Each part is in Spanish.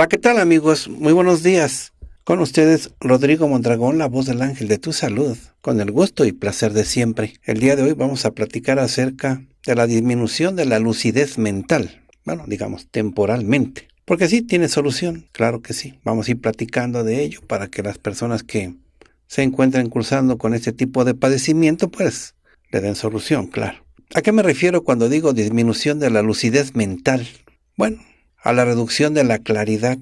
Hola, ¿qué tal amigos? Muy buenos días. Con ustedes, Rodrigo Mondragón, la voz del ángel de tu salud, con el gusto y placer de siempre. El día de hoy vamos a platicar acerca de la disminución de la lucidez mental, bueno, digamos temporalmente. Porque sí, tiene solución, claro que sí. Vamos a ir platicando de ello para que las personas que se encuentren cursando con este tipo de padecimiento, pues le den solución, claro. ¿A qué me refiero cuando digo disminución de la lucidez mental? Bueno, a la reducción de la claridad,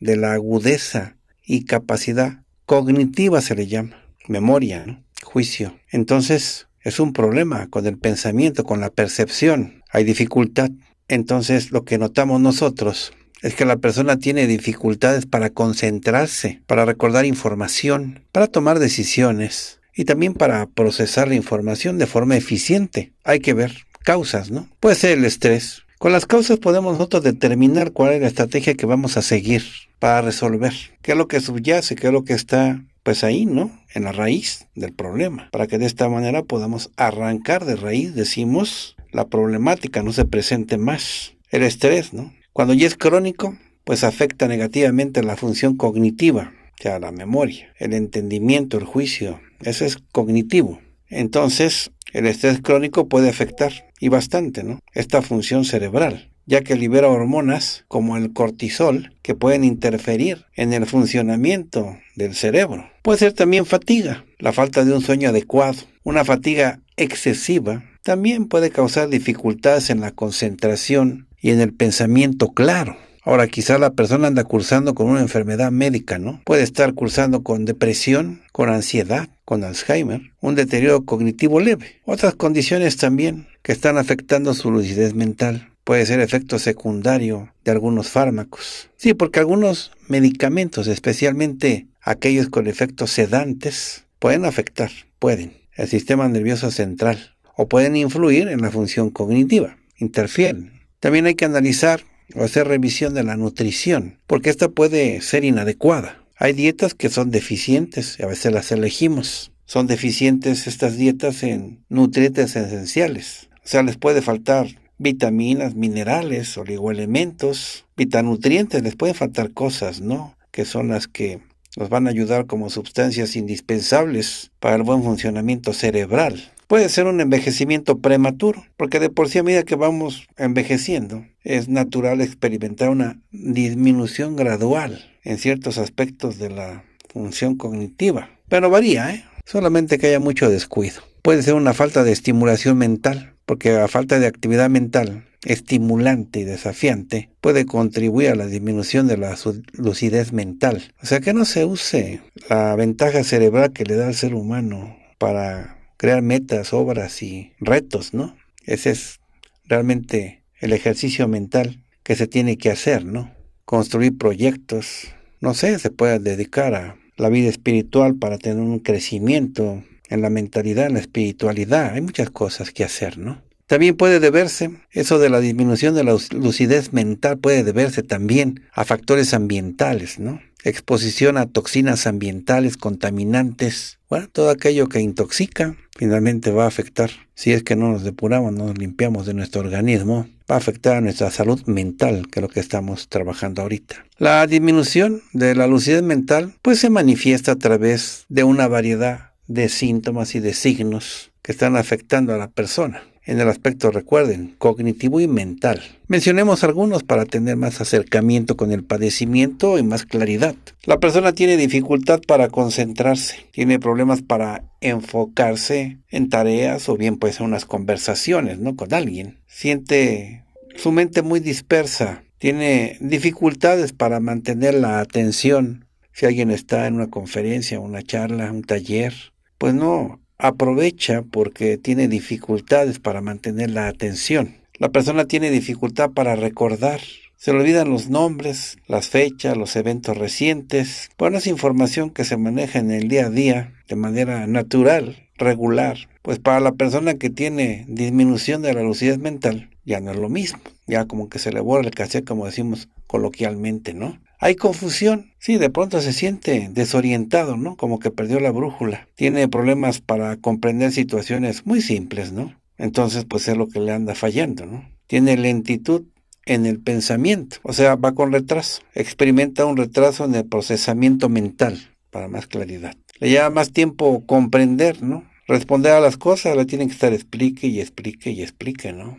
de la agudeza y capacidad cognitiva se le llama, memoria, juicio. Entonces es un problema con el pensamiento, con la percepción, hay dificultad. Entonces lo que notamos nosotros es que la persona tiene dificultades para concentrarse, para recordar información, para tomar decisiones y también para procesar la información de forma eficiente. Hay que ver causas, ¿no? Puede ser el estrés, con las causas podemos nosotros determinar cuál es la estrategia que vamos a seguir para resolver, qué es lo que subyace, qué es lo que está pues ahí, ¿no? En la raíz del problema, para que de esta manera podamos arrancar de raíz, decimos, la problemática no se presente más. El estrés, ¿no? Cuando ya es crónico, pues afecta negativamente la función cognitiva, o sea, la memoria, el entendimiento, el juicio, eso es cognitivo. Entonces, el estrés crónico puede afectar y bastante, ¿no? Esta función cerebral, ya que libera hormonas como el cortisol que pueden interferir en el funcionamiento del cerebro. Puede ser también fatiga, la falta de un sueño adecuado, una fatiga excesiva también puede causar dificultades en la concentración y en el pensamiento claro. Ahora, quizá la persona anda cursando con una enfermedad médica, ¿no? Puede estar cursando con depresión, con ansiedad, con Alzheimer, un deterioro cognitivo leve, otras condiciones también que están afectando su lucidez mental. Puede ser efecto secundario de algunos fármacos. Sí, porque algunos medicamentos, especialmente aquellos con efectos sedantes, pueden afectar, pueden, el sistema nervioso central o pueden influir en la función cognitiva, interfieren. También hay que analizar o hacer revisión de la nutrición, porque esta puede ser inadecuada hay dietas que son deficientes, y a veces las elegimos. Son deficientes estas dietas en nutrientes esenciales. O sea, les puede faltar vitaminas, minerales, oligoelementos, vitanutrientes, les pueden faltar cosas, ¿no? Que son las que nos van a ayudar como sustancias indispensables para el buen funcionamiento cerebral puede ser un envejecimiento prematuro, porque de por sí a medida que vamos envejeciendo, es natural experimentar una disminución gradual en ciertos aspectos de la función cognitiva. Pero varía, ¿eh? solamente que haya mucho descuido. Puede ser una falta de estimulación mental, porque la falta de actividad mental estimulante y desafiante puede contribuir a la disminución de la lucidez mental. O sea que no se use la ventaja cerebral que le da al ser humano para crear metas, obras y retos, ¿no? Ese es realmente el ejercicio mental que se tiene que hacer, ¿no? Construir proyectos, no sé, se puede dedicar a la vida espiritual para tener un crecimiento en la mentalidad, en la espiritualidad. Hay muchas cosas que hacer, ¿no? También puede deberse, eso de la disminución de la lucidez mental puede deberse también a factores ambientales, ¿no? exposición a toxinas ambientales, contaminantes, bueno, todo aquello que intoxica finalmente va a afectar, si es que no nos depuramos, no nos limpiamos de nuestro organismo, va a afectar a nuestra salud mental, que es lo que estamos trabajando ahorita. La disminución de la lucidez mental pues se manifiesta a través de una variedad de síntomas y de signos que están afectando a la persona en el aspecto, recuerden, cognitivo y mental. Mencionemos algunos para tener más acercamiento con el padecimiento y más claridad. La persona tiene dificultad para concentrarse, tiene problemas para enfocarse en tareas o bien pues en unas conversaciones, ¿no? Con alguien. Siente su mente muy dispersa, tiene dificultades para mantener la atención. Si alguien está en una conferencia, una charla, un taller, pues no aprovecha porque tiene dificultades para mantener la atención. La persona tiene dificultad para recordar. Se le olvidan los nombres, las fechas, los eventos recientes. Bueno, es información que se maneja en el día a día de manera natural, regular. Pues para la persona que tiene disminución de la lucidez mental, ya no es lo mismo. Ya como que se le borra el cassette, como decimos coloquialmente, ¿no? Hay confusión. Sí, de pronto se siente desorientado, ¿no? Como que perdió la brújula. Tiene problemas para comprender situaciones muy simples, ¿no? Entonces, pues es lo que le anda fallando, ¿no? Tiene lentitud en el pensamiento, o sea, va con retraso, experimenta un retraso en el procesamiento mental, para más claridad. Le lleva más tiempo comprender, ¿no? Responder a las cosas, le tienen que estar explique y explique y explique, ¿no?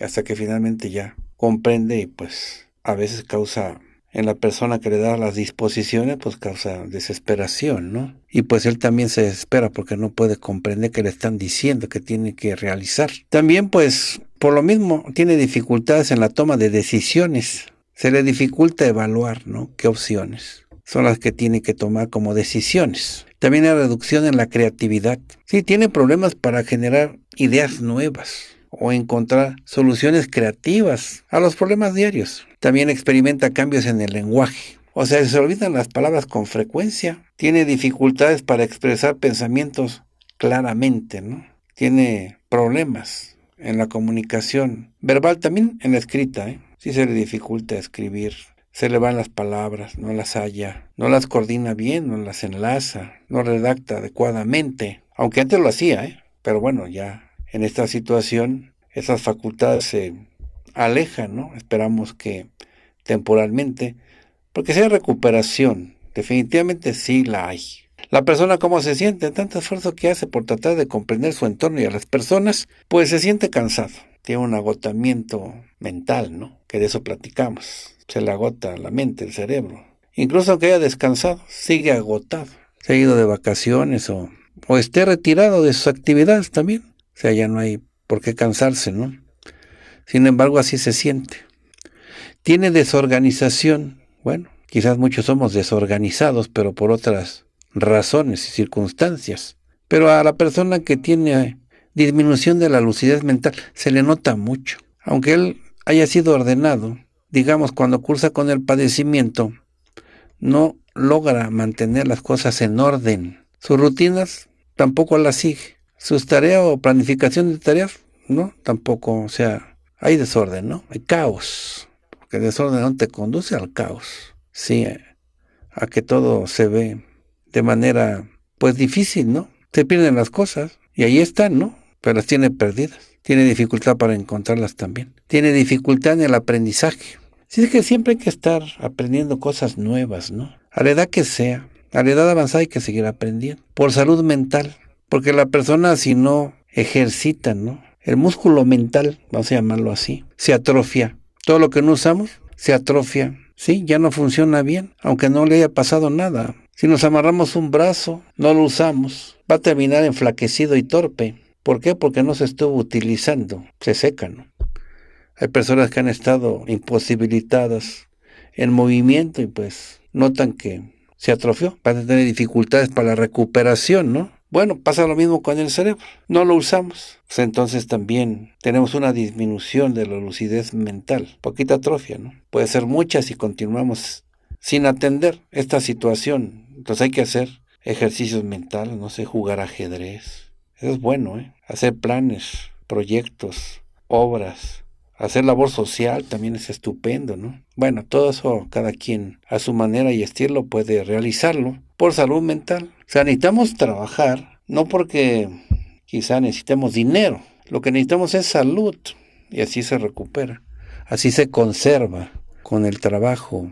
Hasta que finalmente ya comprende y pues a veces causa en la persona que le da las disposiciones, pues causa desesperación, ¿no? Y pues él también se desespera porque no puede comprender que le están diciendo que tiene que realizar. También pues por lo mismo tiene dificultades en la toma de decisiones. Se le dificulta evaluar, ¿no? ¿Qué opciones? Son las que tiene que tomar como decisiones. También hay reducción en la creatividad. Sí, tiene problemas para generar ideas nuevas o encontrar soluciones creativas a los problemas diarios. También experimenta cambios en el lenguaje. O sea, se olvidan las palabras con frecuencia. Tiene dificultades para expresar pensamientos claramente, ¿no? Tiene problemas en la comunicación verbal, también en la escrita, ¿eh? Sí se le dificulta escribir se le van las palabras, no las halla, no las coordina bien, no las enlaza, no redacta adecuadamente, aunque antes lo hacía, ¿eh? pero bueno, ya en esta situación, esas facultades se alejan, ¿no? Esperamos que temporalmente, porque sea recuperación, definitivamente sí la hay. La persona cómo se siente, tanto esfuerzo que hace por tratar de comprender su entorno y a las personas, pues se siente cansado, tiene un agotamiento mental, ¿no? Que de eso platicamos. Se le agota la mente, el cerebro. Incluso aunque haya descansado, sigue agotado. Se ha ido de vacaciones o, o esté retirado de sus actividades también. O sea, ya no hay por qué cansarse, ¿no? Sin embargo, así se siente. Tiene desorganización. Bueno, quizás muchos somos desorganizados, pero por otras razones y circunstancias. Pero a la persona que tiene disminución de la lucidez mental se le nota mucho. Aunque él haya sido ordenado, digamos, cuando cursa con el padecimiento, no logra mantener las cosas en orden. Sus rutinas tampoco las sigue sus tareas o planificación de tareas, ¿no? Tampoco, o sea, hay desorden, ¿no? Hay caos, porque el desorden no te conduce al caos, sí, eh, a que todo se ve de manera, pues difícil, ¿no? Se pierden las cosas y ahí están, ¿no? Pero las tiene perdidas, tiene dificultad para encontrarlas también, tiene dificultad en el aprendizaje. Así es que siempre hay que estar aprendiendo cosas nuevas, ¿no? A la edad que sea, a la edad avanzada hay que seguir aprendiendo, por salud mental, porque la persona si no ejercita, ¿no? El músculo mental, vamos a llamarlo así, se atrofia. Todo lo que no usamos se atrofia, ¿sí? Ya no funciona bien, aunque no le haya pasado nada. Si nos amarramos un brazo, no lo usamos, va a terminar enflaquecido y torpe. ¿Por qué? Porque no se estuvo utilizando, se seca, ¿no? Hay personas que han estado imposibilitadas en movimiento y pues notan que se atrofió, van a tener dificultades para la recuperación, ¿no? Bueno, pasa lo mismo con el cerebro. No lo usamos. Pues entonces también tenemos una disminución de la lucidez mental, poquita atrofia, ¿no? Puede ser mucha si continuamos sin atender esta situación. Entonces hay que hacer ejercicios mentales, no sé, jugar ajedrez. Eso es bueno, ¿eh? Hacer planes, proyectos, obras, Hacer labor social también es estupendo, ¿no? Bueno, todo eso cada quien a su manera y estilo puede realizarlo por salud mental. O sea, necesitamos trabajar, no porque quizá necesitemos dinero, lo que necesitamos es salud y así se recupera, así se conserva con el trabajo.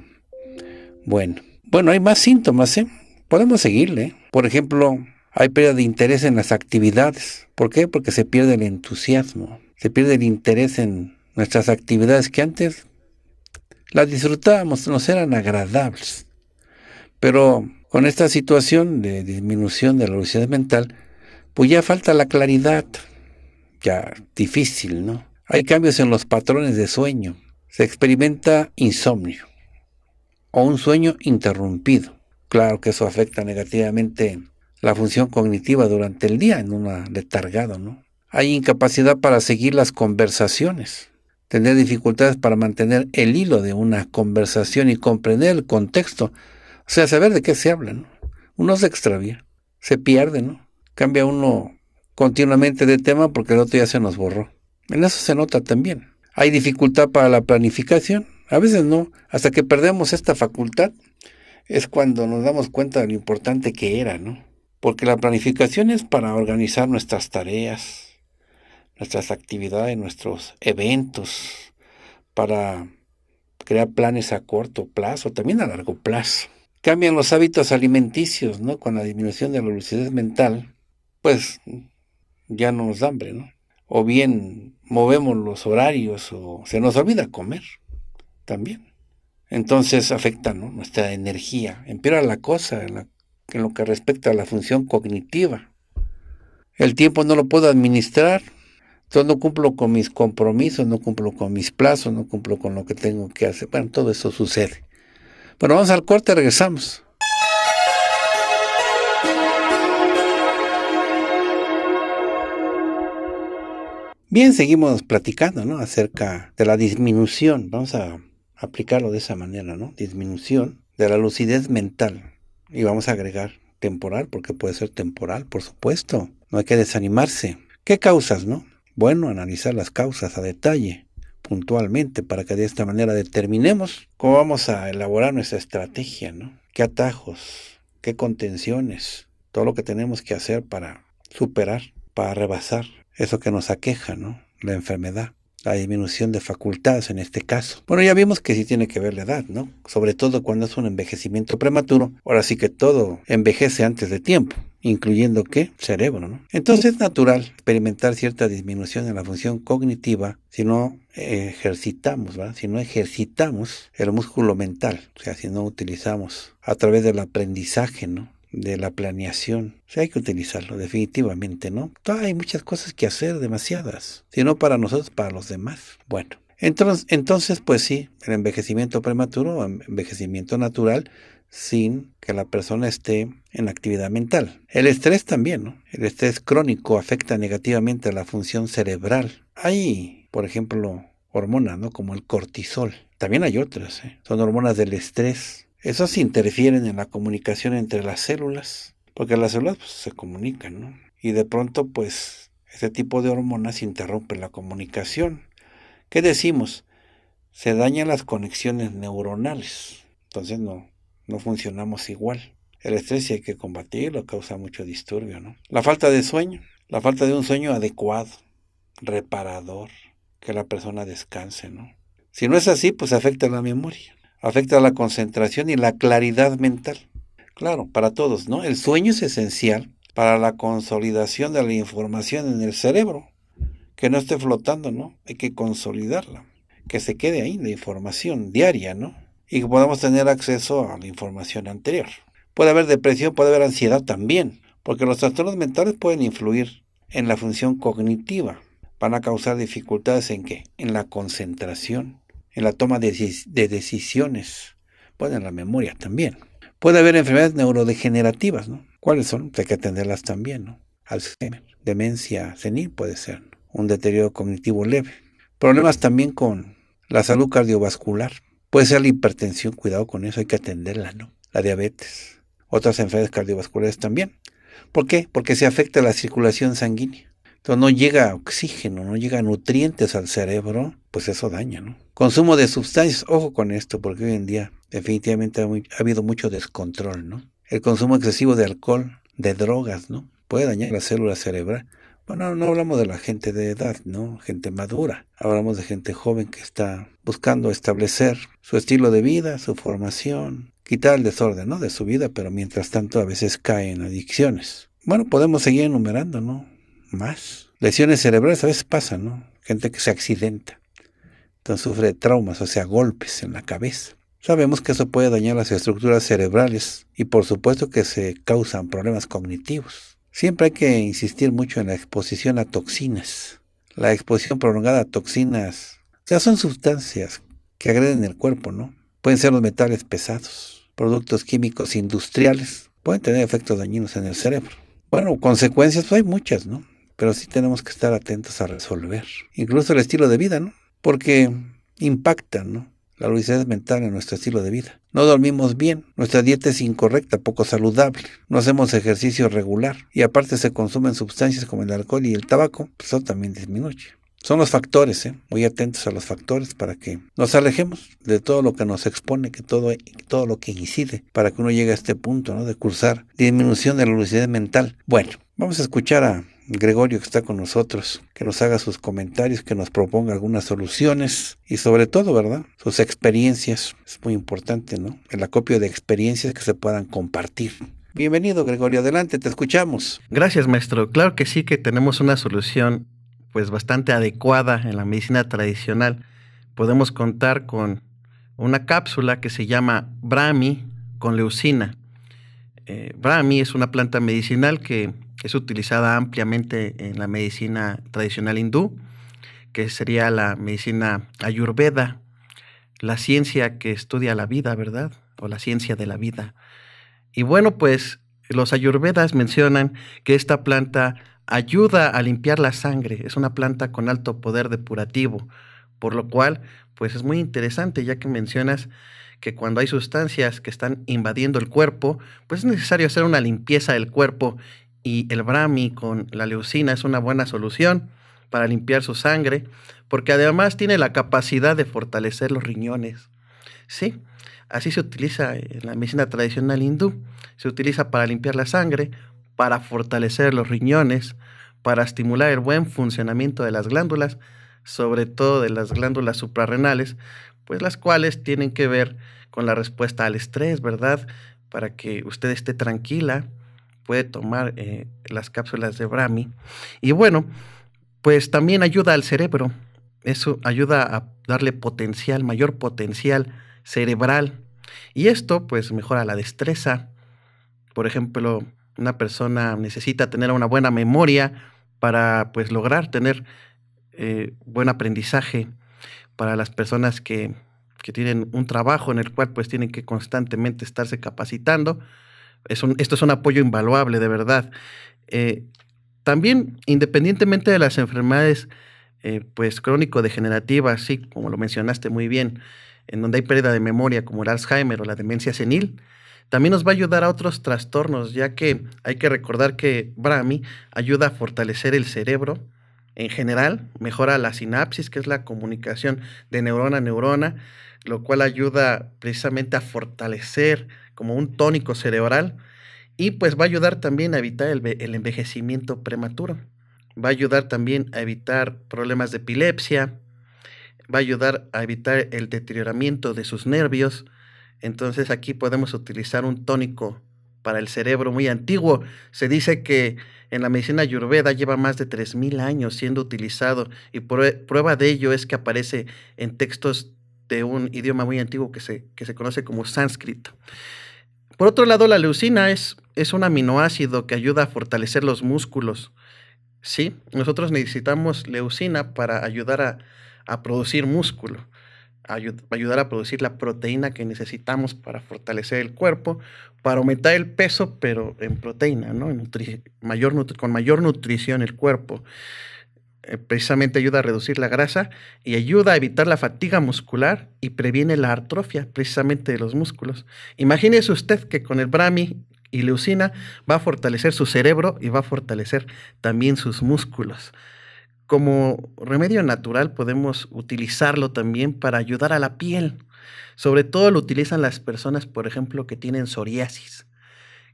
Bueno, bueno, hay más síntomas, ¿eh? Podemos seguirle. ¿eh? Por ejemplo, hay pérdida de interés en las actividades. ¿Por qué? Porque se pierde el entusiasmo, se pierde el interés en Nuestras actividades que antes las disfrutábamos, nos eran agradables. Pero con esta situación de disminución de la lucidez mental, pues ya falta la claridad, ya difícil, ¿no? Hay cambios en los patrones de sueño, se experimenta insomnio o un sueño interrumpido. Claro que eso afecta negativamente la función cognitiva durante el día en una letargado, ¿no? Hay incapacidad para seguir las conversaciones tener dificultades para mantener el hilo de una conversación y comprender el contexto, o sea, saber de qué se habla. ¿no? Uno se extravía, se pierde, ¿no? Cambia uno continuamente de tema porque el otro ya se nos borró. En eso se nota también. Hay dificultad para la planificación, a veces no, hasta que perdemos esta facultad es cuando nos damos cuenta de lo importante que era, ¿no? Porque la planificación es para organizar nuestras tareas, nuestras actividades, nuestros eventos, para crear planes a corto plazo, también a largo plazo. Cambian los hábitos alimenticios, ¿no? Con la disminución de la lucidez mental, pues ya no nos da hambre, ¿no? O bien movemos los horarios o se nos olvida comer también. Entonces afecta ¿no? nuestra energía, empeora la cosa en, en lo que respecta a la función cognitiva. El tiempo no lo puedo administrar, entonces no cumplo con mis compromisos, no cumplo con mis plazos, no cumplo con lo que tengo que hacer. Bueno, todo eso sucede. Bueno, vamos al corte, regresamos. Bien, seguimos platicando, ¿no? Acerca de la disminución, vamos a aplicarlo de esa manera, ¿no? Disminución de la lucidez mental. Y vamos a agregar temporal, porque puede ser temporal, por supuesto. No hay que desanimarse. ¿Qué causas, no? bueno analizar las causas a detalle, puntualmente, para que de esta manera determinemos cómo vamos a elaborar nuestra estrategia, ¿no? ¿Qué atajos? ¿Qué contenciones? Todo lo que tenemos que hacer para superar, para rebasar eso que nos aqueja, ¿no? La enfermedad la disminución de facultades en este caso. Bueno, ya vimos que sí tiene que ver la edad, ¿no? Sobre todo cuando es un envejecimiento prematuro. Ahora sí que todo envejece antes de tiempo incluyendo qué? Cerebro, ¿no? Entonces es natural experimentar cierta disminución en la función cognitiva si no ejercitamos, ¿verdad? Si no ejercitamos el músculo mental, o sea, si no utilizamos a través del aprendizaje, ¿no? de la planeación. O sea, hay que utilizarlo definitivamente, ¿no? hay muchas cosas que hacer, demasiadas. Si no para nosotros, para los demás. Bueno, entonces, entonces pues sí, el envejecimiento prematuro, envejecimiento natural, sin que la persona esté en actividad mental. El estrés también, ¿no? El estrés crónico afecta negativamente a la función cerebral. Hay, por ejemplo, hormonas, ¿no? Como el cortisol. También hay otras, ¿eh? Son hormonas del estrés esos interfieren en la comunicación entre las células, porque las células pues, se comunican, ¿no? Y de pronto, pues, este tipo de hormonas interrumpe la comunicación. ¿Qué decimos? Se dañan las conexiones neuronales. Entonces no, no funcionamos igual. El estrés hay que combatirlo, causa mucho disturbio, ¿no? La falta de sueño, la falta de un sueño adecuado, reparador, que la persona descanse, ¿no? Si no es así, pues afecta la memoria afecta la concentración y la claridad mental. Claro, para todos, ¿no? El sueño es esencial para la consolidación de la información en el cerebro, que no esté flotando, ¿no? Hay que consolidarla, que se quede ahí la información diaria, ¿no? Y que podamos tener acceso a la información anterior. Puede haber depresión, puede haber ansiedad también, porque los trastornos mentales pueden influir en la función cognitiva. Van a causar dificultades en qué? En la concentración, en la toma de, decisiones, puede en la memoria también. Puede haber enfermedades neurodegenerativas, ¿no? ¿Cuáles son? Pues hay que atenderlas también, ¿no? Alzheimer, demencia senil puede ser, un deterioro cognitivo leve. Problemas también con la salud cardiovascular. Puede ser la hipertensión, cuidado con eso, hay que atenderla, ¿no? La diabetes, otras enfermedades cardiovasculares también. ¿Por qué? Porque se afecta la circulación sanguínea. Entonces no llega oxígeno, no llega nutrientes al cerebro, pues eso daña, ¿no? Consumo de sustancias, ojo con esto, porque hoy en día definitivamente ha, habido mucho descontrol, ¿no? El consumo excesivo de alcohol, de drogas, ¿no? Puede dañar la célula cerebral. Bueno, no hablamos de la gente de edad, ¿no? Gente madura. Hablamos de gente joven que está buscando establecer su estilo de vida, su formación, quitar el desorden, ¿no? De su vida, pero mientras tanto a veces caen adicciones. Bueno, podemos seguir enumerando, ¿no? más. Lesiones cerebrales a veces pasan, ¿no? Gente que se accidenta, entonces sufre traumas, o sea, golpes en la cabeza. Sabemos que eso puede dañar las estructuras cerebrales y por supuesto que se causan problemas cognitivos. Siempre hay que insistir mucho en la exposición a toxinas. La exposición prolongada a toxinas, o sea, son sustancias que agreden el cuerpo, ¿no? Pueden ser los metales pesados, productos químicos industriales, pueden tener efectos dañinos en el cerebro. Bueno, consecuencias pues hay muchas, ¿no? pero sí tenemos que estar atentos a resolver. Incluso el estilo de vida, ¿no? Porque impacta, ¿no? La lucidez mental en nuestro estilo de vida. No dormimos bien, nuestra dieta es incorrecta, poco saludable, no hacemos ejercicio regular y aparte se consumen sustancias como el alcohol y el tabaco, pues eso también disminuye. Son los factores, ¿eh? muy atentos a los factores para que nos alejemos de todo lo que nos expone, que todo, todo lo que incide, para que uno llegue a este punto ¿no? de cursar disminución de la lucidez mental. Bueno, vamos a escuchar a Gregorio que está con nosotros, que nos haga sus comentarios, que nos proponga algunas soluciones y sobre todo, ¿verdad? Sus experiencias. Es muy importante, ¿no? El acopio de experiencias que se puedan compartir. Bienvenido, Gregorio. Adelante, te escuchamos. Gracias, maestro. Claro que sí que tenemos una solución pues bastante adecuada en la medicina tradicional. Podemos contar con una cápsula que se llama Brahmi con leucina. Eh, Brahmi es una planta medicinal que es utilizada ampliamente en la medicina tradicional hindú, que sería la medicina ayurveda, la ciencia que estudia la vida, ¿verdad? O la ciencia de la vida. Y bueno, pues los ayurvedas mencionan que esta planta ayuda a limpiar la sangre, es una planta con alto poder depurativo, por lo cual, pues es muy interesante ya que mencionas que cuando hay sustancias que están invadiendo el cuerpo, pues es necesario hacer una limpieza del cuerpo y el brahmi con la leucina es una buena solución para limpiar su sangre, porque además tiene la capacidad de fortalecer los riñones. ¿Sí? Así se utiliza en la medicina tradicional hindú. Se utiliza para limpiar la sangre, para fortalecer los riñones, para estimular el buen funcionamiento de las glándulas, sobre todo de las glándulas suprarrenales, pues las cuales tienen que ver con la respuesta al estrés, ¿verdad? Para que usted esté tranquila, puede tomar eh, las cápsulas de Brahmi. Y bueno, pues también ayuda al cerebro. Eso ayuda a darle potencial, mayor potencial cerebral. Y esto pues mejora la destreza. Por ejemplo, una persona necesita tener una buena memoria para pues lograr tener eh, buen aprendizaje. Para las personas que, que tienen un trabajo en el cual pues tienen que constantemente estarse capacitando, esto es un apoyo invaluable, de verdad. Eh, también, independientemente de las enfermedades eh, pues, crónico-degenerativas, como lo mencionaste muy bien, en donde hay pérdida de memoria, como el Alzheimer o la demencia senil, también nos va a ayudar a otros trastornos, ya que hay que recordar que Brahmi ayuda a fortalecer el cerebro en general, mejora la sinapsis, que es la comunicación de neurona a neurona, lo cual ayuda precisamente a fortalecer como un tónico cerebral y pues va a ayudar también a evitar el, envejecimiento prematuro. Va a ayudar también a evitar problemas de epilepsia, va a ayudar a evitar el deterioramiento de sus nervios. Entonces aquí podemos utilizar un tónico para el cerebro muy antiguo. Se dice que en la medicina ayurveda lleva más de 3.000 años siendo utilizado y prueba de ello es que aparece en textos de un idioma muy antiguo que se, que se conoce como sánscrito. Por otro lado, la leucina es, es un aminoácido que ayuda a fortalecer los músculos. ¿sí? Nosotros necesitamos leucina para ayudar a, producir músculo, ayudar a producir la proteína que necesitamos para fortalecer el cuerpo, para aumentar el peso, pero en proteína, ¿no? mayor con mayor nutrición el cuerpo. Eh, precisamente ayuda a reducir la grasa y ayuda a evitar la fatiga muscular y previene la atrofia precisamente de los músculos. Imagínese usted que con el Brahmi y leucina va a fortalecer su cerebro y va a fortalecer también sus músculos. Como remedio natural podemos utilizarlo también para ayudar a la piel. Sobre todo lo utilizan las personas, por ejemplo, que tienen psoriasis,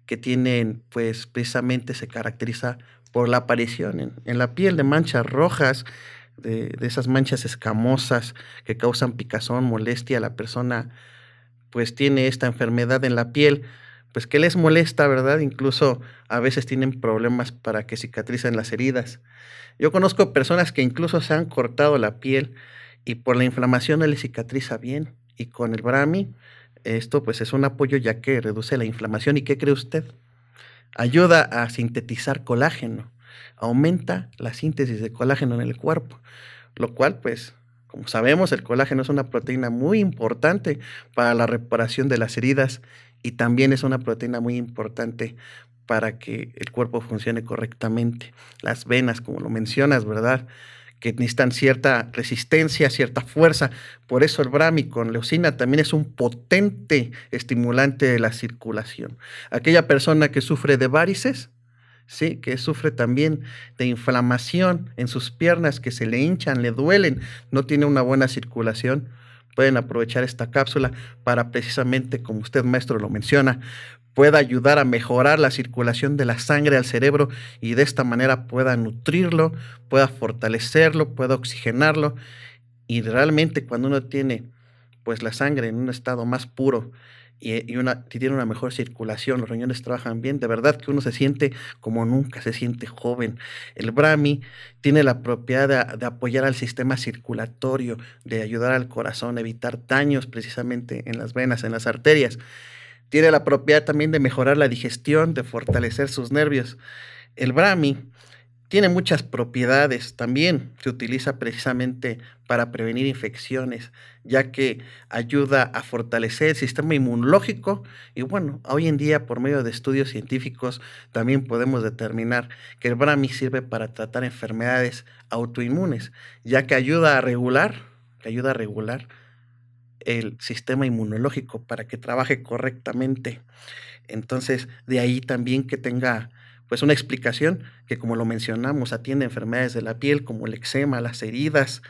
que tienen, pues precisamente se caracteriza por la aparición en, la piel de manchas rojas, de, esas manchas escamosas que causan picazón, molestia. La persona pues tiene esta enfermedad en la piel, pues que les molesta, ¿verdad? Incluso a veces tienen problemas para que cicatrizan las heridas. Yo conozco personas que incluso se han cortado la piel y por la inflamación no le cicatriza bien. Y con el Brami, esto pues es un apoyo ya que reduce la inflamación. ¿Y qué cree usted? ayuda a sintetizar colágeno, aumenta la síntesis de colágeno en el cuerpo, lo cual pues como sabemos, el colágeno es una proteína muy importante para la reparación de las heridas y también es una proteína muy importante para que el cuerpo funcione correctamente. Las venas, como lo mencionas, ¿verdad? que necesitan cierta resistencia, cierta fuerza. Por eso el brami con leucina también es un potente estimulante de la circulación. Aquella persona que sufre de varices, ¿sí? que sufre también de inflamación en sus piernas, que se le hinchan, le duelen, no tiene una buena circulación, pueden aprovechar esta cápsula para precisamente, como usted maestro lo menciona, pueda ayudar a mejorar la circulación de la sangre al cerebro y de esta manera pueda nutrirlo, pueda fortalecerlo, pueda oxigenarlo. Y realmente cuando uno tiene pues la sangre en un estado más puro y, una, tiene una mejor circulación, los riñones trabajan bien, de verdad que uno se siente como nunca se siente joven. El Brahmi tiene la propiedad de, de apoyar al sistema circulatorio, de ayudar al corazón a evitar daños precisamente en las venas, en las arterias. Tiene la propiedad también de mejorar la digestión, de fortalecer sus nervios. El brahmi tiene muchas propiedades también. Se utiliza precisamente para prevenir infecciones, ya que ayuda a fortalecer el sistema inmunológico. Y bueno, hoy en día por medio de estudios científicos también podemos determinar que el brahmi sirve para tratar enfermedades autoinmunes, ya que ayuda a regular, que ayuda a regular el sistema inmunológico para que trabaje correctamente. Entonces, de ahí también que tenga pues una explicación que como lo mencionamos atiende enfermedades de la piel como el eczema, las heridas,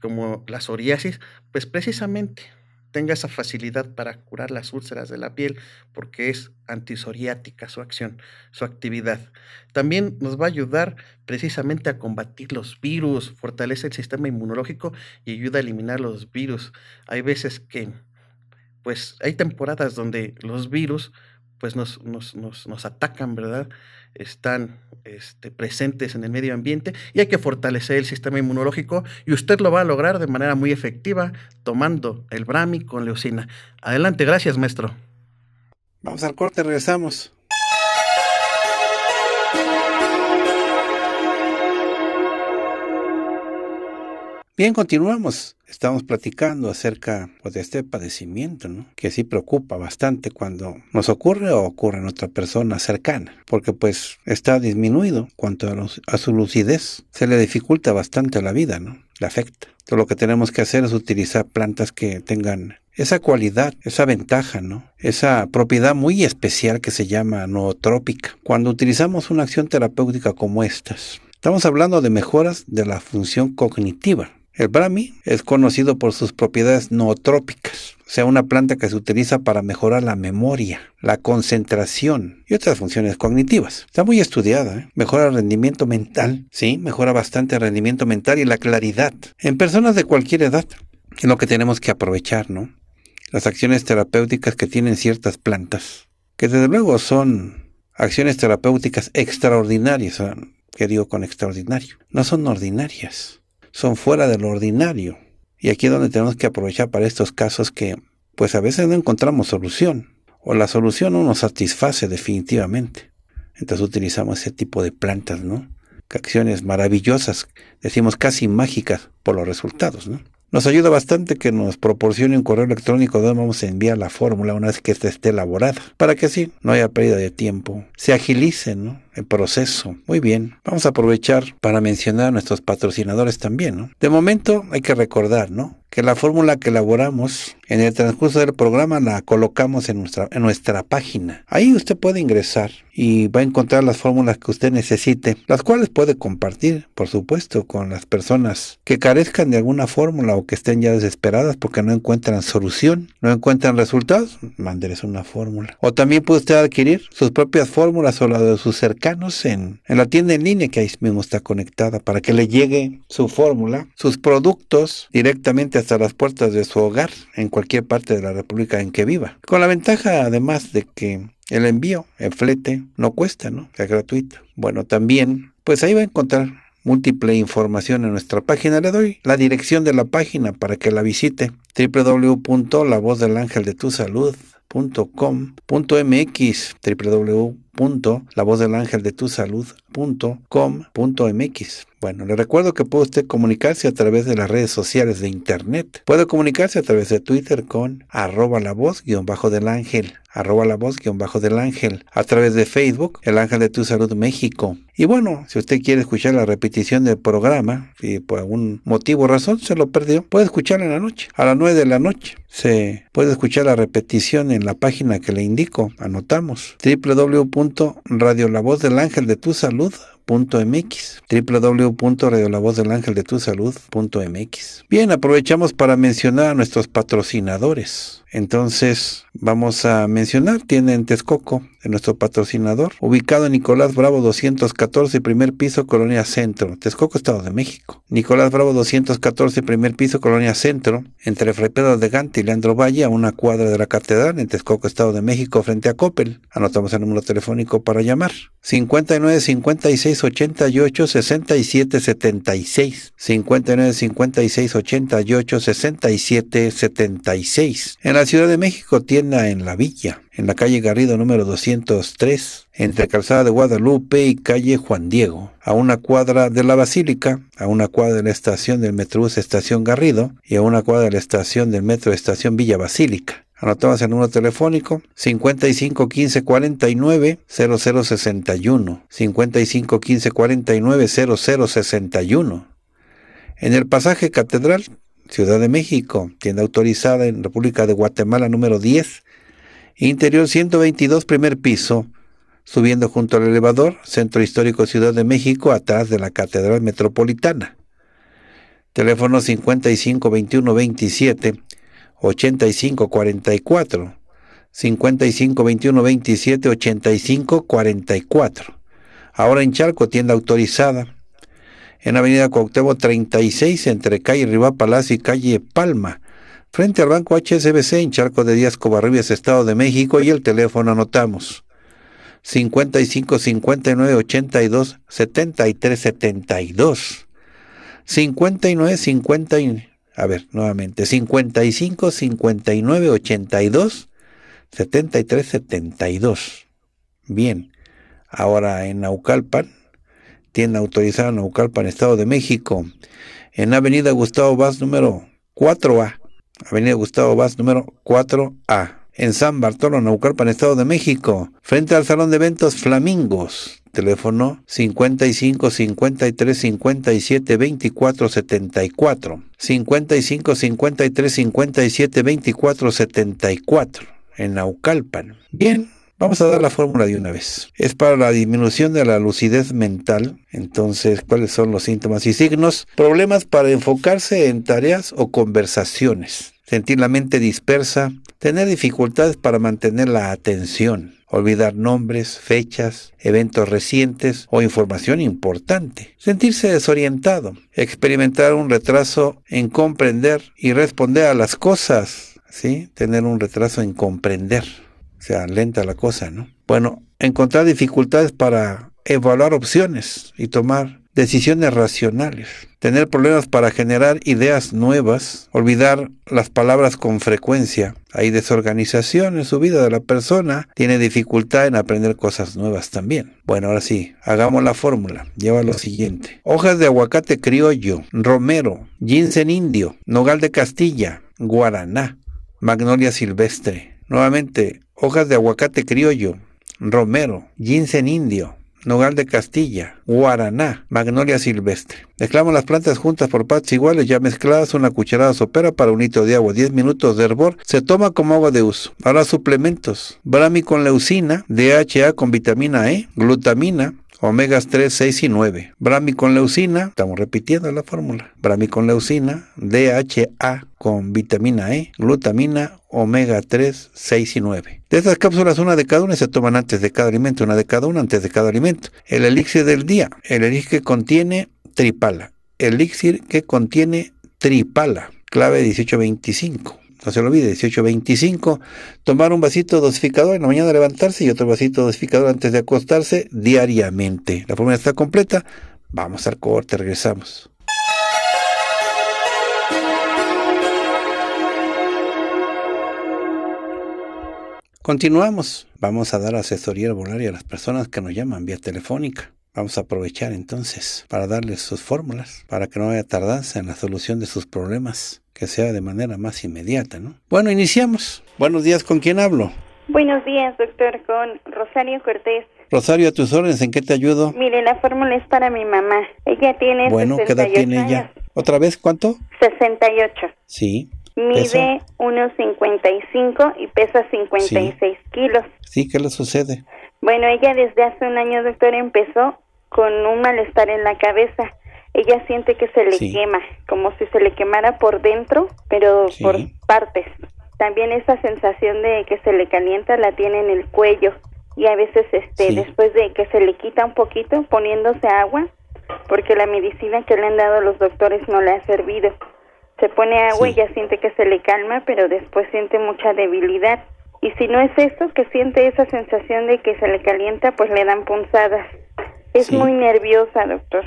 como la psoriasis, pues precisamente tenga esa facilidad para curar las úlceras de la piel porque es antisoriática su acción, su actividad. También nos va a ayudar precisamente a combatir los virus, fortalece el sistema inmunológico y ayuda a eliminar los virus. Hay veces que, pues hay temporadas donde los virus pues nos, nos, atacan, ¿verdad? Están este, presentes en el medio ambiente y hay que fortalecer el sistema inmunológico y usted lo va a lograr de manera muy efectiva tomando el Brami con leucina. Adelante, gracias, maestro. Vamos al corte, regresamos. Bien, continuamos. Estamos platicando acerca pues, de este padecimiento, ¿no? Que sí preocupa bastante cuando nos ocurre o ocurre en otra persona cercana, porque pues está disminuido cuanto a, los, a su lucidez. Se le dificulta bastante la vida, ¿no? Le afecta. Entonces, lo que tenemos que hacer es utilizar plantas que tengan esa cualidad, esa ventaja, ¿no? Esa propiedad muy especial que se llama nootrópica. Cuando utilizamos una acción terapéutica como estas, estamos hablando de mejoras de la función cognitiva, el brahmi es conocido por sus propiedades nootrópicas, o sea, una planta que se utiliza para mejorar la memoria, la concentración y otras funciones cognitivas. Está muy estudiada, ¿eh? mejora el rendimiento mental, sí, mejora bastante el rendimiento mental y la claridad en personas de cualquier edad. Es lo que tenemos que aprovechar, ¿no? Las acciones terapéuticas que tienen ciertas plantas, que desde luego son acciones terapéuticas extraordinarias, que digo con extraordinario, no son ordinarias son fuera de lo ordinario. Y aquí es donde tenemos que aprovechar para estos casos que pues a veces no encontramos solución o la solución no nos satisface definitivamente. Entonces utilizamos ese tipo de plantas, ¿no? Acciones maravillosas, decimos casi mágicas por los resultados, ¿no? Nos ayuda bastante que nos proporcione un correo electrónico donde vamos a enviar la fórmula una vez que ésta esté elaborada, para que así no haya pérdida de tiempo, se agilice el proceso. Muy bien, vamos a aprovechar para mencionar a nuestros patrocinadores también. De momento hay que recordar ¿no? que la fórmula que elaboramos en el transcurso del programa la colocamos en nuestra, en nuestra página. Ahí usted puede ingresar y va a encontrar las fórmulas que usted necesite, las cuales puede compartir, por supuesto, con las personas que carezcan de alguna fórmula o que estén ya desesperadas porque no encuentran solución, no encuentran resultados, mándeles una fórmula. O también puede usted adquirir sus propias fórmulas o las de sus cercanos en, en la tienda en línea que ahí mismo está conectada para que le llegue su fórmula, sus productos directamente hasta las puertas de su hogar en cualquier parte de la República en que viva. Con la ventaja además de que el envío, el flete, no cuesta, ¿no? Es gratuito. Bueno, también, pues ahí va a encontrar múltiple información en nuestra página. Le doy la dirección de la página para que la visite www.lavozdelangeldetusalud.com.mx www la voz del ángel de tu salud mx Bueno, le recuerdo que puede usted comunicarse a través de las redes sociales de Internet. Puede comunicarse a través de Twitter con arroba la voz guión bajo del ángel, arroba la voz guión bajo del ángel, a través de Facebook, El Ángel de Tu Salud México. Y bueno, si usted quiere escuchar la repetición del programa, y por algún motivo o razón se lo perdió, puede escucharla en la noche, a las 9 de la noche. Se puede escuchar la repetición en la página que le indico, anotamos, www del ángel de tu tu www.radiolavozdelangeldetusalud.mx Bien, aprovechamos para mencionar a nuestros patrocinadores. Entonces, vamos a mencionar, tienen en Texcoco, en nuestro patrocinador, ubicado en Nicolás Bravo 214, primer piso, Colonia Centro, Texcoco, Estado de México. Nicolás Bravo 214, primer piso, Colonia Centro, entre Pedro de Gante y Leandro Valle, a una cuadra de la Catedral, en Texcoco, Estado de México, frente a Coppel. Anotamos el número telefónico para llamar. 59 56 88 67 76. 59 56 88 67 76. En la la Ciudad de México, tienda en La Villa, en la calle Garrido número 203, entre Calzada de Guadalupe y calle Juan Diego, a una cuadra de la Basílica, a una cuadra de la estación del Metrobús Estación Garrido y a una cuadra de la estación del Metro Estación Villa Basílica. Anotamos el número telefónico 55 15 49 0061. 55 15 49 0061. En el pasaje catedral Ciudad de México, tienda autorizada en República de Guatemala número 10, interior 122, primer piso, subiendo junto al elevador, Centro Histórico Ciudad de México, atrás de la Catedral Metropolitana. Teléfono 55 21 27 85 44 55 21 27 85 44. Ahora en Charco, tienda autorizada en Avenida Cuauhtémoc 36, entre calle Rivá Palacio y calle Palma, frente al Banco HSBC en Charco de Díaz Covarrubias, Estado de México, y el teléfono anotamos 55 59 82 73 72. 59 50 a ver, nuevamente 55 59 82 73 72. Bien. Ahora en Naucalpan tienda autorizada Naucalpan, Estado de México, en Avenida Gustavo Vaz número 4A, Avenida Gustavo Vaz número 4A, en San Bartolo, Naucalpan, Estado de México, frente al Salón de Eventos Flamingos, teléfono 55 53 57 24 74, 55 53 57 24 74, en Naucalpan. Bien, Vamos a dar la fórmula de una vez. Es para la disminución de la lucidez mental. Entonces, ¿cuáles son los síntomas y signos? Problemas para enfocarse en tareas o conversaciones. Sentir la mente dispersa. Tener dificultades para mantener la atención olvidar nombres, fechas, eventos recientes o información importante, sentirse desorientado, experimentar un retraso en comprender y responder a las cosas, ¿sí? Tener un retraso en comprender se lenta la cosa, ¿no? Bueno, encontrar dificultades para evaluar opciones y tomar decisiones racionales, tener problemas para generar ideas nuevas, olvidar las palabras con frecuencia. Hay desorganización en su vida de la persona, tiene dificultad en aprender cosas nuevas también. Bueno, ahora sí, hagamos la fórmula. Lleva lo siguiente. Hojas de aguacate criollo, romero, ginseng indio, nogal de Castilla, guaraná, magnolia silvestre. Nuevamente, hojas de aguacate criollo, romero, ginseng indio, nogal de Castilla, guaraná, magnolia silvestre. Mezclamos las plantas juntas por partes iguales, ya mezcladas, una cucharada sopera para un hito de agua, 10 minutos de hervor. Se toma como agua de uso. Ahora suplementos. Brami con leucina, DHA con vitamina E, glutamina, omegas 3, 6 y 9. Brami con leucina, estamos repitiendo la fórmula. Brami con leucina, DHA con vitamina E, glutamina, omega 3, 6 y 9. De estas cápsulas, una de cada una se toman antes de cada alimento, una de cada una antes de cada alimento. El elixir del día, el elixir que contiene tripala, elixir que contiene tripala, clave 1825 no se lo olvide, 18.25, tomar un vasito dosificador en la mañana levantarse y otro vasito dosificador antes de acostarse diariamente. La fórmula está completa, vamos al corte, regresamos. Continuamos, vamos a dar asesoría y a las personas que nos llaman vía telefónica. Vamos a aprovechar entonces para darles sus fórmulas, para que no haya tardanza en la solución de sus problemas, que sea de manera más inmediata, ¿no? Bueno, iniciamos. Buenos días, ¿con quién hablo? Buenos días, doctor, con Rosario Cortés. Rosario, a tus órdenes, ¿en qué te ayudo? Mire, la fórmula es para mi mamá. Ella tiene bueno, ¿qué edad tiene ella? ¿Otra vez cuánto? 68. Sí. Mide 1,55 y pesa 56 kilos. Sí, ¿qué le sucede? Bueno, ella desde hace un año, doctor, empezó con un malestar en la cabeza. Ella siente que se le quema, como si se le quemara por dentro, pero por partes. También esa sensación de que se le calienta la tiene en el cuello y a veces este después de que se le quita un poquito poniéndose agua porque la medicina que le han dado los doctores no le ha servido. Se pone agua y ya siente que se le calma, pero después siente mucha debilidad. Y si no es eso, que siente esa sensación de que se le calienta, pues le dan punzadas es muy nerviosa, doctor.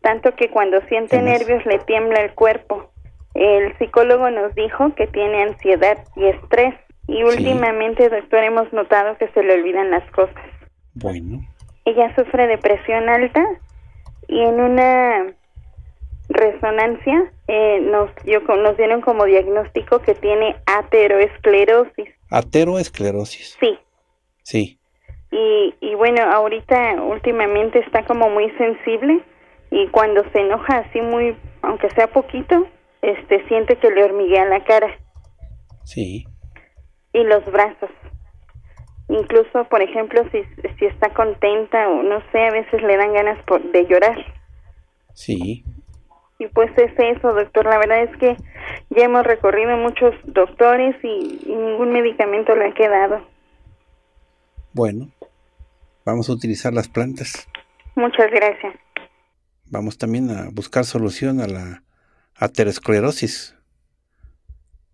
Tanto que cuando siente nervios le tiembla el cuerpo. El psicólogo nos dijo que tiene ansiedad y estrés. Y últimamente, doctor, hemos notado que se le olvidan las cosas. Bueno. Ella sufre de presión alta y en una resonancia eh, nos, nos dieron como diagnóstico que tiene ateroesclerosis. ¿Ateroesclerosis? Sí. Sí. Y, y bueno, ahorita últimamente está como muy sensible y cuando se enoja así muy, aunque sea poquito, este siente que le hormiguea la cara. Sí. Y los brazos. Incluso, por ejemplo, si, si está contenta o no sé, a veces le dan ganas de llorar. Sí. Y pues es eso, doctor. La verdad es que ya hemos recorrido muchos doctores y ningún medicamento le ha quedado. Bueno, Vamos a utilizar las plantas. Muchas gracias. Vamos también a buscar solución a la aterosclerosis,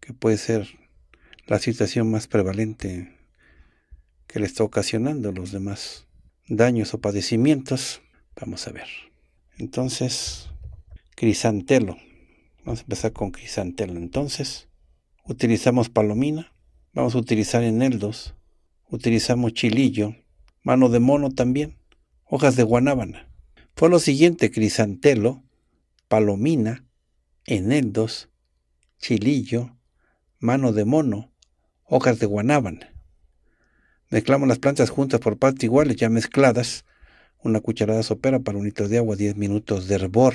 que puede ser la situación más prevalente que le está ocasionando los demás daños o padecimientos. Vamos a ver. Entonces, crisantelo. Vamos a empezar con crisantelo. Entonces, utilizamos palomina, vamos a utilizar eneldos, utilizamos chilillo, mano de mono también, hojas de guanábana. Fue lo siguiente crisantelo, palomina, eneldos, chilillo, mano de mono, hojas de guanábana. Mezclamos las plantas juntas por partes iguales, ya mezcladas, una cucharada sopera para un litro de agua, 10 minutos de hervor.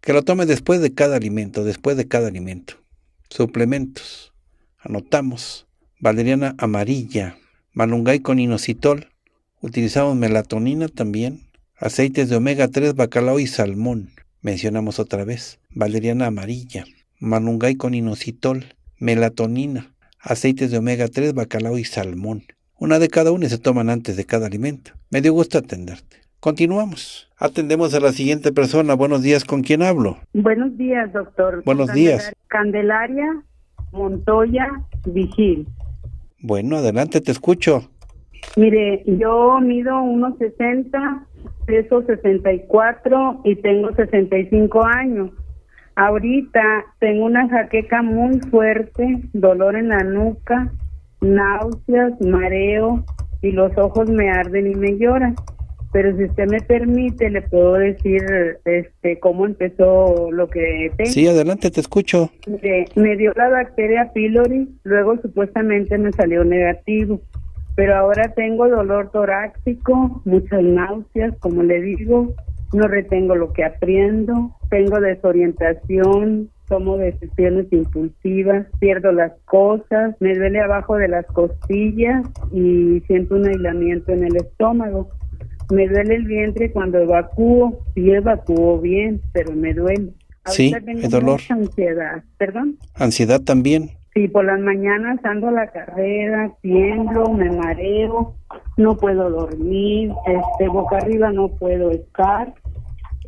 Que lo tome después de cada alimento, después de cada alimento. Suplementos. Anotamos. Valeriana amarilla, malungay con inositol, Utilizamos melatonina también, aceites de omega 3, bacalao y salmón. Mencionamos otra vez, valeriana amarilla, manungay con inositol, melatonina, aceites de omega 3, bacalao y salmón. Una de cada una se toman antes de cada alimento. Me dio gusto atenderte. Continuamos. Atendemos a la siguiente persona. Buenos días, ¿con quién hablo? Buenos días, doctor. Buenos días. Candelaria Montoya Vigil. Bueno, adelante, te escucho. Mire, yo mido unos 1,60, peso 64 y tengo 65 años. Ahorita tengo una jaqueca muy fuerte, dolor en la nuca, náuseas, mareo y los ojos me arden y me lloran. Pero si usted me permite, le puedo decir este cómo empezó lo que tengo. Sí, adelante, te escucho. me dio la bacteria pylori, luego supuestamente me salió negativo pero ahora tengo dolor torácico, muchas náuseas, como le digo, no retengo lo que aprendo, tengo desorientación, tomo decisiones impulsivas, pierdo las cosas, me duele abajo de las costillas y siento un aislamiento en el estómago. Me duele el vientre cuando evacúo, sí evacúo bien, pero me duele. sí, tengo el dolor. Mucha ansiedad, perdón. Ansiedad también. Sí, por las mañanas ando a la carrera, tiemblo, me mareo, no puedo dormir, este, boca arriba no puedo estar.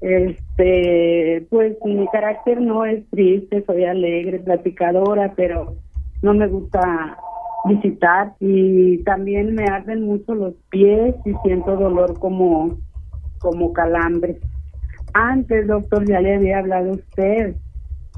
Este, pues mi carácter no es triste, soy alegre, platicadora, pero no me gusta visitar y también me arden mucho los pies y siento dolor como como calambre. Antes, doctor, ya le había hablado a usted,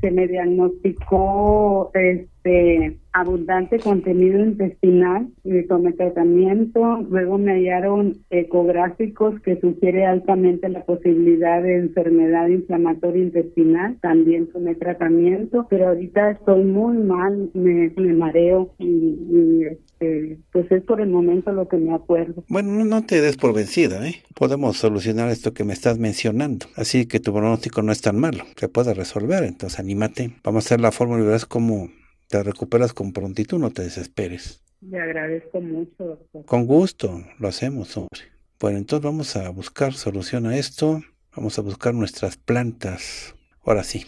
se me diagnosticó este de este, abundante contenido intestinal, y eh, tomé tratamiento, luego me hallaron ecográficos que sugiere altamente la posibilidad de enfermedad inflamatoria intestinal, también tomé tratamiento, pero ahorita estoy muy mal, me, mareo y, este, pues es por el momento lo que me acuerdo. Bueno, no te des por vencida, ¿eh? Podemos solucionar esto que me estás mencionando, así que tu pronóstico no es tan malo, se puede resolver, entonces anímate, vamos a hacer la fórmula y verás cómo te recuperas con prontitud, no te desesperes. Le agradezco mucho, Con gusto, lo hacemos, hombre. Bueno, entonces vamos a buscar solución a esto. Vamos a buscar nuestras plantas. Ahora sí.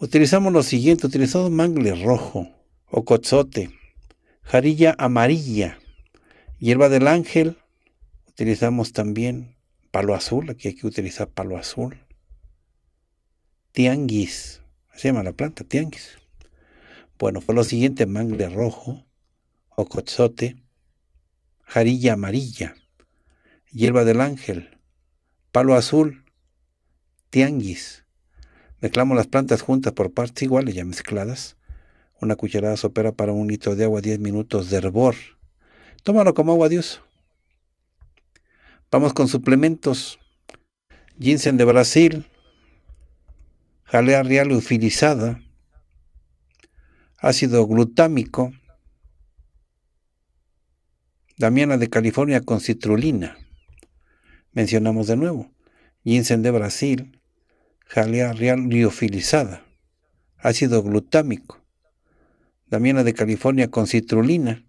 Utilizamos lo siguiente. Utilizamos mangle rojo, o ocozote, jarilla amarilla, hierba del ángel. Utilizamos también palo azul. Aquí hay que utilizar palo azul. Tianguis. Se llama la planta, tianguis. Bueno, fue lo siguiente, mangle rojo, ocozote, jarilla amarilla, hierba del ángel, palo azul, tianguis. Mezclamos las plantas juntas por partes iguales, ya mezcladas. Una cucharada sopera para un litro de agua, 10 minutos de hervor. Tómalo como agua Dios. Vamos con suplementos. Ginseng de Brasil, jalea real utilizada, ácido glutámico, damiana de California con citrulina, mencionamos de nuevo, ginseng de Brasil, jalea real liofilizada, ácido glutámico, damiana de California con citrulina.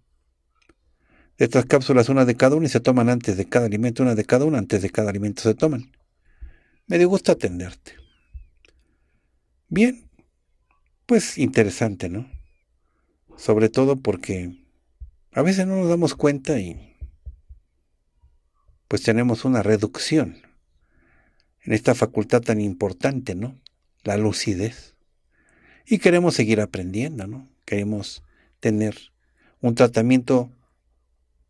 estas cápsulas, una de cada una y se toman antes de cada alimento, una de cada una antes de cada alimento se toman. Me dio gusto atenderte. Bien, pues interesante, ¿no? Sobre todo porque a veces no nos damos cuenta y pues tenemos una reducción en esta facultad tan importante, ¿no? La lucidez. Y queremos seguir aprendiendo, ¿no? Queremos tener un tratamiento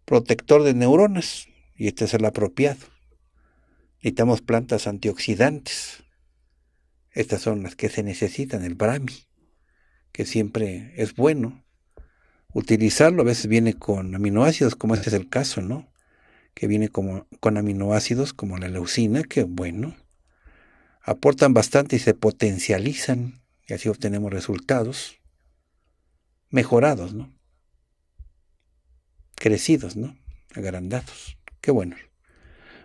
protector de neuronas y este es el apropiado. Necesitamos plantas antioxidantes. Estas son las que se necesitan, el brahmi, que siempre es bueno utilizarlo. A veces viene con aminoácidos, como este es el caso, ¿no? Que viene como, con aminoácidos como la leucina, que bueno, aportan bastante y se potencializan, y así obtenemos resultados mejorados, ¿no? Crecidos, ¿no? Agrandados. Qué bueno.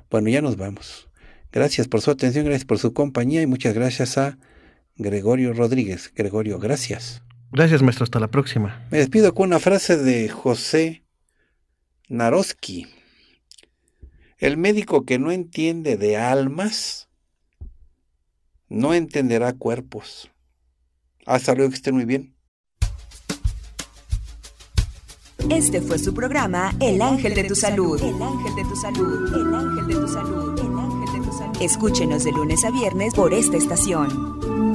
Bueno, ya nos vamos. Gracias por su atención, gracias por su compañía y muchas gracias a Gregorio Rodríguez. Gregorio, gracias. Gracias, maestro. Hasta la próxima. Me despido con una frase de José Naroski. El médico que no entiende de almas no entenderá cuerpos. Hasta luego, que estén muy bien. Este fue su programa El Ángel de tu Salud. El Ángel de tu Salud. El Ángel de tu Salud. El Ángel de tu Salud. Escúchenos de lunes a viernes por esta estación.